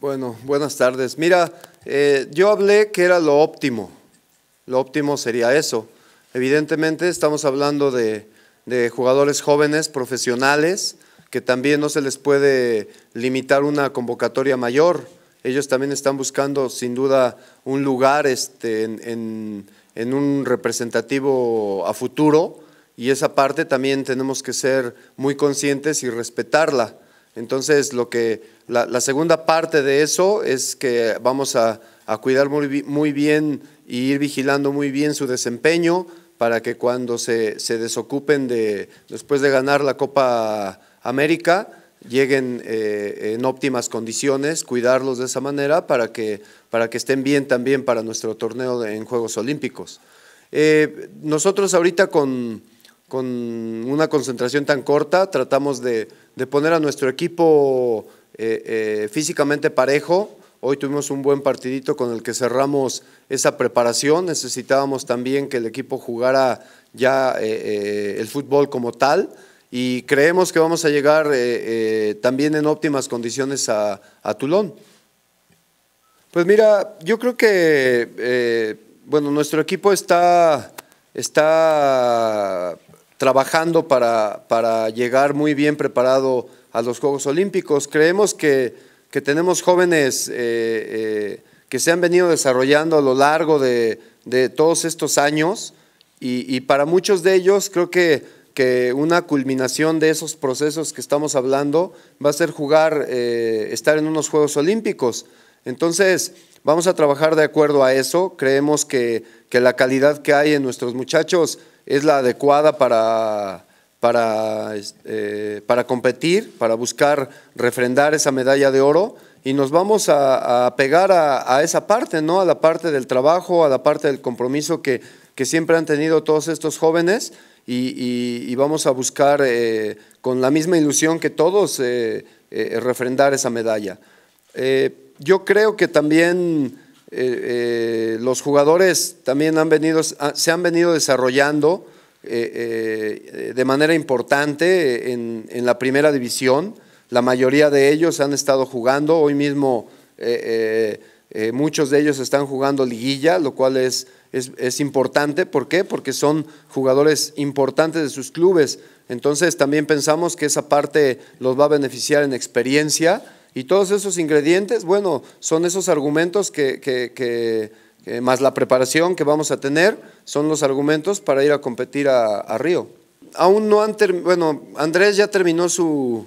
Bueno, buenas tardes. Mira, eh, yo hablé que era lo óptimo. Lo óptimo sería eso. Evidentemente estamos hablando de, jugadores jóvenes, profesionales, que también no se les puede limitar una convocatoria mayor. Ellos también están buscando sin duda un lugar este, en un representativo a futuro y esa parte también tenemos que ser muy conscientes y respetarla. Entonces, lo que, la, segunda parte de eso es que vamos a, cuidar muy, muy bien y ir vigilando muy bien su desempeño para que cuando se, desocupen de, después de ganar la Copa América, lleguen eh, en óptimas condiciones, cuidarlos de esa manera para que, para que estén bien también para nuestro torneo en Juegos Olímpicos. Eh, nosotros ahorita con, con una concentración tan corta, tratamos de, poner a nuestro equipo eh, eh, físicamente parejo. Hoy tuvimos un buen partidito con el que cerramos esa preparación. Necesitábamos también que el equipo jugara ya eh, el fútbol como tal y creemos que vamos a llegar también en óptimas condiciones a, a, Tulón. Pues mira, yo creo que bueno, nuestro equipo está, está trabajando para, llegar muy bien preparado a los Juegos Olímpicos. Creemos que, tenemos jóvenes eh, eh, que se han venido desarrollando a lo largo de, todos estos años y, para muchos de ellos creo que, que, una culminación de esos procesos que estamos hablando va a ser jugar, eh, estar en unos Juegos Olímpicos. Entonces, vamos a trabajar de acuerdo a eso. Creemos que, la calidad que hay en nuestros muchachos es la adecuada este, eh, para, competir, para buscar refrendar esa medalla de oro y nos vamos a, pegar a, esa parte, ¿no? A la parte del trabajo, a la parte del compromiso que, siempre han tenido todos estos jóvenes y, vamos a buscar eh, con la misma ilusión que todos eh, refrendar esa medalla. Eh, yo creo que también eh, eh, los jugadores también han venido, ah, se han venido desarrollando de manera importante en, la primera división. La mayoría de ellos han estado jugando. Hoy mismo muchos de ellos están jugando liguilla, lo cual es es, importante. ¿Por qué? Porque son jugadores importantes de sus clubes. Entonces también pensamos que esa parte los va a beneficiar en experiencia y todos esos ingredientes, bueno, son esos argumentos que, más la preparación que vamos a tener, son los argumentos para ir a competir a, Río. Aún no han terminado, bueno, Andrés ya terminó su,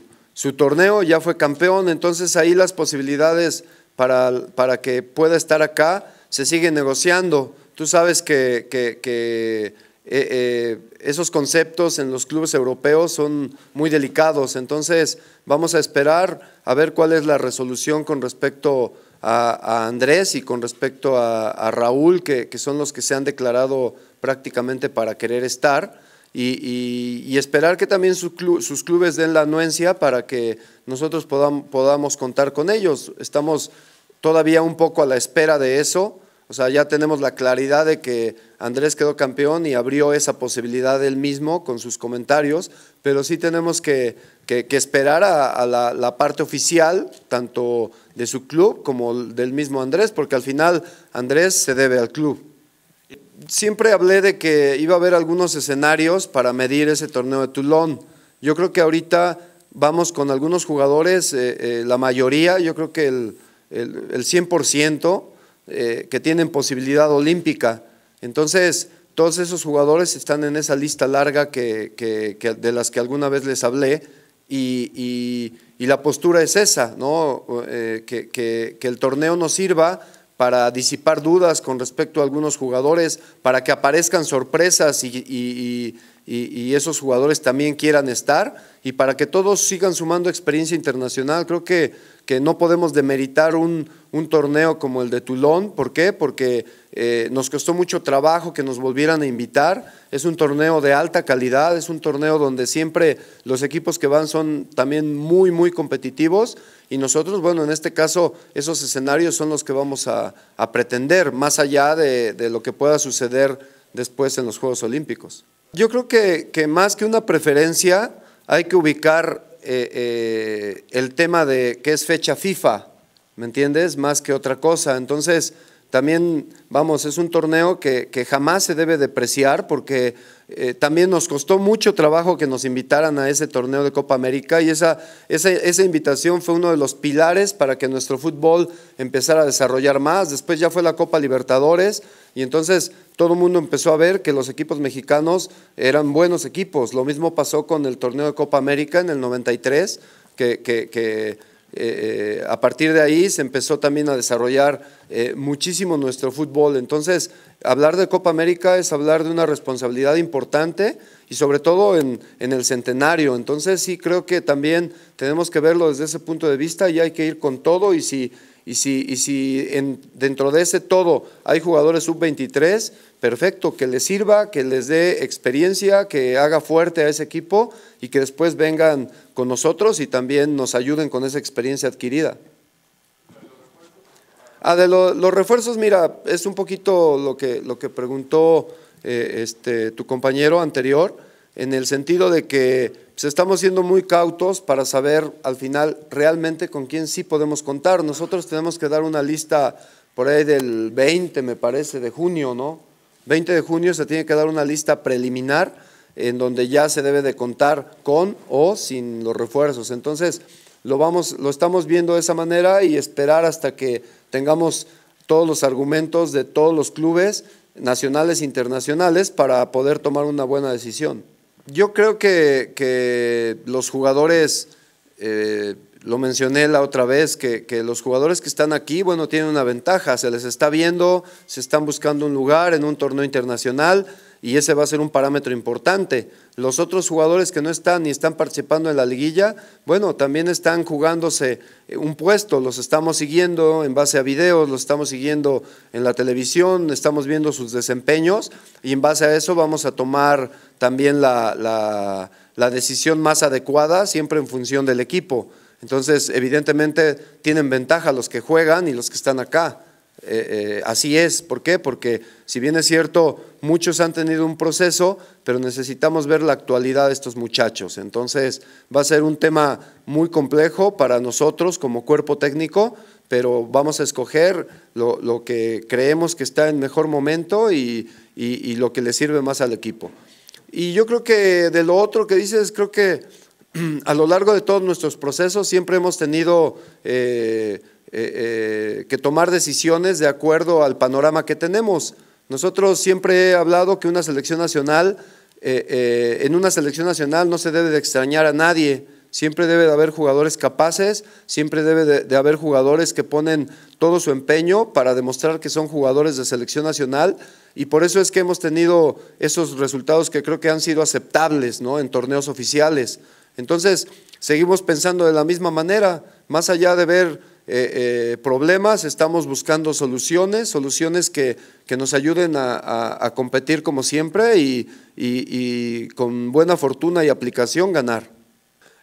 torneo, ya fue campeón, entonces ahí las posibilidades para, para que pueda estar acá se siguen negociando. Tú sabes que eh, eh, esos conceptos en los clubes europeos son muy delicados. Entonces, vamos a esperar a ver cuál es la resolución con respecto a, Andrés y con respecto a, Raúl, que, que, son los que se han declarado prácticamente para querer estar. Y, esperar que también sus clubes den la anuencia para que nosotros podamos podamos contar con ellos. Estamos todavía un poco a la espera de eso o sea, ya tenemos la claridad de que Andrés quedó campeón y abrió esa posibilidad él mismo con sus comentarios, pero sí tenemos que, esperar a, la, parte oficial, tanto de su club como del mismo Andrés, porque al final Andrés se debe al club. Siempre hablé de que iba a haber algunos escenarios para medir ese torneo de Toulon. Yo creo que ahorita vamos con algunos jugadores, eh, eh, la mayoría, yo creo que el, el 100%, eh, que tienen posibilidad olímpica. Entonces, todos esos jugadores están en esa lista larga que, de las que alguna vez les hablé y, la postura es esa, ¿no? Eh, que, el torneo nos sirva para disipar dudas con respecto a algunos jugadores, para que aparezcan sorpresas y esos jugadores también quieran estar y para que todos sigan sumando experiencia internacional. Creo que que no podemos demeritar un, torneo como el de Toulon. ¿Por qué? Porque eh, nos costó mucho trabajo que nos volvieran a invitar. Es un torneo de alta calidad, es un torneo donde siempre los equipos que van son también muy, muy competitivos. Y nosotros, bueno, en este caso, esos escenarios son los que vamos a, pretender, más allá de, lo que pueda suceder después en los Juegos Olímpicos. Yo creo que, que más que una preferencia, hay que ubicar eh, eh, el tema de qué es fecha FIFA, ¿me entiendes? Más que otra cosa. Entonces, también, vamos, es un torneo que, jamás se debe depreciar porque eh, también nos costó mucho trabajo que nos invitaran a ese torneo de Copa América y esa, invitación fue uno de los pilares para que nuestro fútbol empezara a desarrollar más. Después ya fue la Copa Libertadores y entonces todo el mundo empezó a ver que los equipos mexicanos eran buenos equipos. Lo mismo pasó con el torneo de Copa América en el 93, que, que eh, eh, a partir de ahí se empezó también a desarrollar eh, muchísimo nuestro fútbol. Entonces, hablar de Copa América es hablar de una responsabilidad importante y sobre todo en, en, el centenario. Entonces, sí creo que también tenemos que verlo desde ese punto de vista y hay que ir con todo y si y si, dentro de ese todo hay jugadores sub-23, perfecto, que les sirva, que les dé experiencia, que haga fuerte a ese equipo y que después vengan con nosotros y también nos ayuden con esa experiencia adquirida. Ah, de los refuerzos, mira, es un poquito lo que, lo que preguntó eh, este, tu compañero anterior en el sentido de que pues, estamos siendo muy cautos para saber al final realmente con quién sí podemos contar. Nosotros tenemos que dar una lista por ahí del 20, me parece, de junio, ¿no? 20 de junio se tiene que dar una lista preliminar en donde ya se debe de contar con o sin los refuerzos. Entonces, lo, vamos, lo estamos viendo de esa manera y esperar hasta que tengamos todos los argumentos de todos los clubes nacionales e internacionales para poder tomar una buena decisión. Yo creo que, que los jugadores, eh, lo mencioné la otra vez, que, que, los jugadores que están aquí, bueno, tienen una ventaja, se les está viendo, se están buscando un lugar en un torneo internacional y ese va a ser un parámetro importante. Los otros jugadores que no están ni están participando en la liguilla, bueno, también están jugándose un puesto, los estamos siguiendo en base a videos, los estamos siguiendo en la televisión, estamos viendo sus desempeños y en base a eso vamos a tomar también la, la decisión más adecuada, siempre en función del equipo. Entonces, evidentemente tienen ventaja los que juegan y los que están acá. Eh, eh, así es. ¿Por qué? Porque si bien es cierto, muchos han tenido un proceso, pero necesitamos ver la actualidad de estos muchachos. Entonces, va a ser un tema muy complejo para nosotros como cuerpo técnico, pero vamos a escoger lo, que creemos que está en mejor momento y, lo que le sirve más al equipo. Y yo creo que de lo otro que dices, creo que a lo largo de todos nuestros procesos siempre hemos tenido eh, eh, eh, que tomar decisiones de acuerdo al panorama que tenemos. Nosotros siempre he hablado que una selección nacional, eh, en una selección nacional no se debe de extrañar a nadie, Siempre debe de haber jugadores capaces, siempre debe de, haber jugadores que ponen todo su empeño para demostrar que son jugadores de selección nacional y por eso es que hemos tenido esos resultados que creo que han sido aceptables ¿no? en torneos oficiales. Entonces, seguimos pensando de la misma manera, más allá de ver eh, eh, problemas, estamos buscando soluciones, soluciones que, que nos ayuden a, a, competir como siempre y, y, con buena fortuna y aplicación ganar.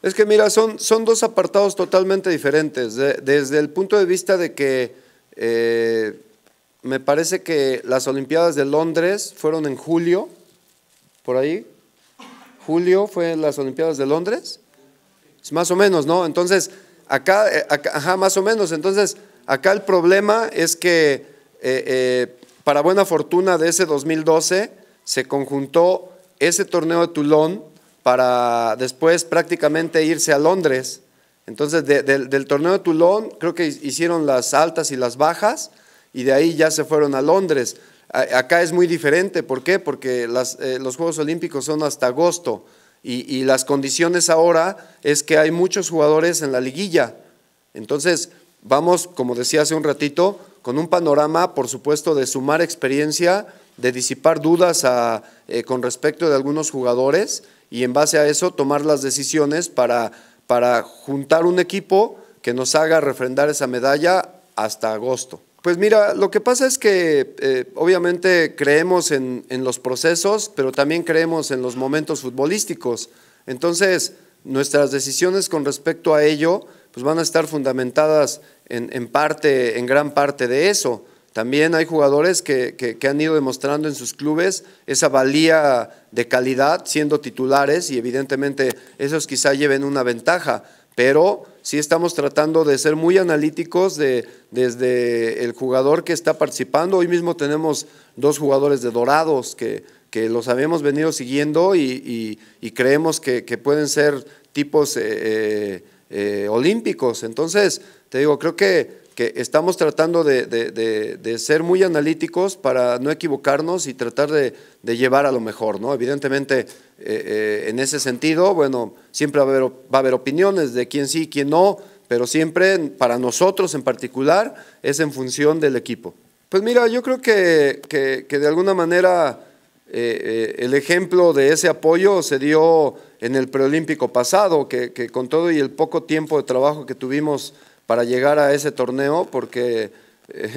Es que mira, son, son dos apartados totalmente diferentes, desde el punto de vista de que eh, me parece que las Olimpiadas de Londres fueron en julio, por ahí, julio fue las Olimpiadas de Londres, más o menos, ¿no? Entonces, Acá, eh, más o menos. Entonces, acá el problema es que eh, eh, para buena fortuna de ese 2012 se conjuntó ese torneo de Toulon para después prácticamente irse a Londres. Entonces, del torneo de Toulon creo que hicieron las altas y las bajas y de ahí ya se fueron a Londres. acá es muy diferente, ¿por qué? Porque los Juegos Olímpicos son hasta agosto. Y, las condiciones ahora es que hay muchos jugadores en la liguilla. Entonces, vamos, como decía hace un ratito, con un panorama, por supuesto, de sumar experiencia, de disipar dudas eh, con respecto de algunos jugadores y en base a eso tomar las decisiones para juntar un equipo que nos haga refrendar esa medalla hasta agosto. Pues mira, lo que pasa es que eh, obviamente creemos en, los procesos, pero también creemos en los momentos futbolísticos. Entonces, nuestras decisiones con respecto a ello pues van a estar fundamentadas en, parte, en gran parte de eso. También hay jugadores que, que, han ido demostrando en sus clubes esa valía de calidad siendo titulares y evidentemente esos quizá lleven una ventaja, pero sí estamos tratando de ser muy analíticos de, desde el jugador que está participando. Hoy mismo tenemos dos jugadores de Dorados que, los habíamos venido siguiendo y, y, creemos que, pueden ser tipos eh, eh, eh, olímpicos. Entonces, te digo, creo que, que estamos tratando de, de, ser muy analíticos para no equivocarnos y tratar de, llevar a lo mejor. ¿no? Evidentemente, eh, eh, en ese sentido, bueno, siempre va a, haber, opiniones de quién sí, quién no, pero siempre para nosotros en particular es en función del equipo. Pues mira, yo creo que, que, de alguna manera eh, el ejemplo de ese apoyo se dio en el preolímpico pasado, que, que, con todo y el poco tiempo de trabajo que tuvimos para llegar a ese torneo, porque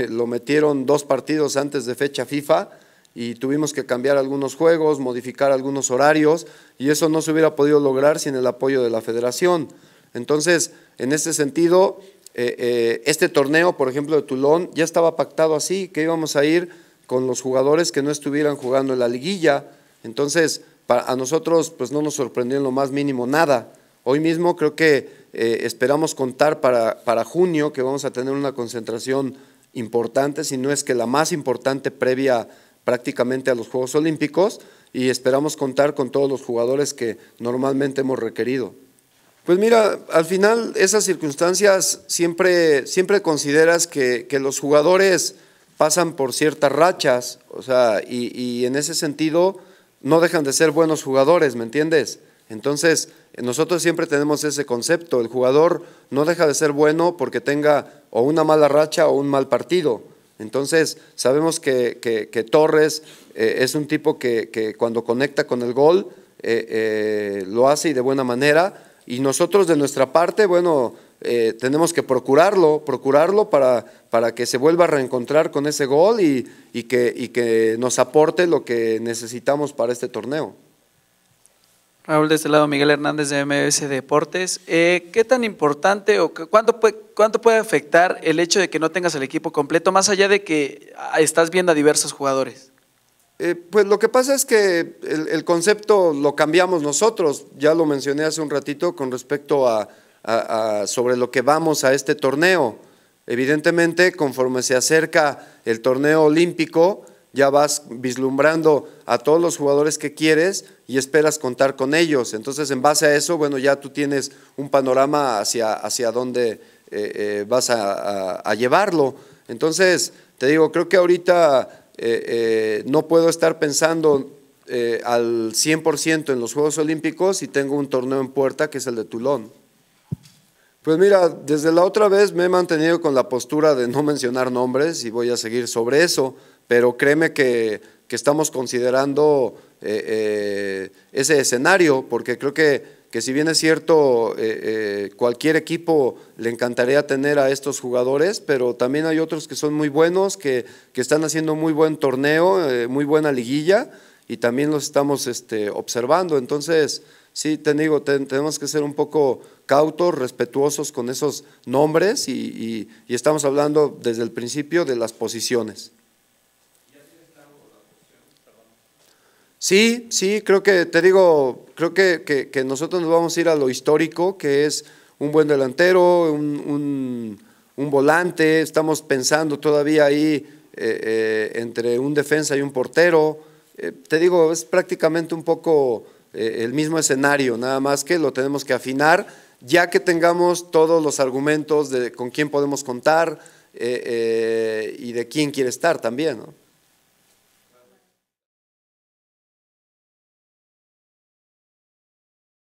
lo metieron dos partidos antes de fecha FIFA, y tuvimos que cambiar algunos juegos, modificar algunos horarios y eso no se hubiera podido lograr sin el apoyo de la federación. Entonces, en este sentido, eh, eh, este torneo, por ejemplo, de Tulón, ya estaba pactado así, que íbamos a ir con los jugadores que no estuvieran jugando en la liguilla. Entonces, para, a nosotros pues no nos sorprendió en lo más mínimo nada. Hoy mismo creo que eh, esperamos contar para, para junio que vamos a tener una concentración importante, si no es que la más importante previa prácticamente a los Juegos Olímpicos y esperamos contar con todos los jugadores que normalmente hemos requerido. Pues mira, al final esas circunstancias siempre, siempre consideras que, los jugadores pasan por ciertas rachas, o sea, y, y, en ese sentido no dejan de ser buenos jugadores, ¿me entiendes? Entonces, nosotros siempre tenemos ese concepto, el jugador no deja de ser bueno porque tenga o una mala racha o un mal partido. Entonces, sabemos que, Torres eh, es un tipo que, cuando conecta con el gol eh, eh, lo hace y de buena manera. Y nosotros de nuestra parte, bueno, tenemos que procurarlo, procurarlo para, para que se vuelva a reencontrar con ese gol y, y, que, y que nos aporte lo que necesitamos para este torneo. Raúl de este lado, Miguel Hernández de MBS Deportes. Eh, ¿Qué tan importante o cuánto puede, afectar el hecho de que no tengas el equipo completo, más allá de que ah, estás viendo a diversos jugadores? Eh, pues lo que pasa es que el, concepto lo cambiamos nosotros, ya lo mencioné hace un ratito con respecto a sobre lo que vamos a este torneo. Evidentemente, conforme se acerca el torneo olímpico, ya vas vislumbrando a todos los jugadores que quieres y esperas contar con ellos. Entonces, en base a eso, bueno, ya tú tienes un panorama hacia, hacia dónde eh, eh, vas a, llevarlo. Entonces, te digo, creo que ahorita eh, no puedo estar pensando al 100% en los Juegos Olímpicos y tengo un torneo en puerta que es el de Tulón. Pues mira, desde la otra vez me he mantenido con la postura de no mencionar nombres y voy a seguir sobre eso pero créeme que, estamos considerando eh, eh, ese escenario, porque creo que, si bien es cierto, eh, cualquier equipo le encantaría tener a estos jugadores, pero también hay otros que son muy buenos, que, están haciendo muy buen torneo, muy buena liguilla, y también los estamos este, observando. Entonces, sí, te digo, tenemos que ser un poco cautos, respetuosos con esos nombres, y estamos hablando desde el principio de las posiciones. Sí, sí, creo que, te digo, creo que, nosotros nos vamos a ir a lo histórico, que es un buen delantero, un, volante, estamos pensando todavía ahí eh, eh, entre un defensa y un portero. Eh, te digo, es prácticamente un poco el mismo escenario, nada más que lo tenemos que afinar, ya que tengamos todos los argumentos de con quién podemos contar y de quién quiere estar también. ¿no?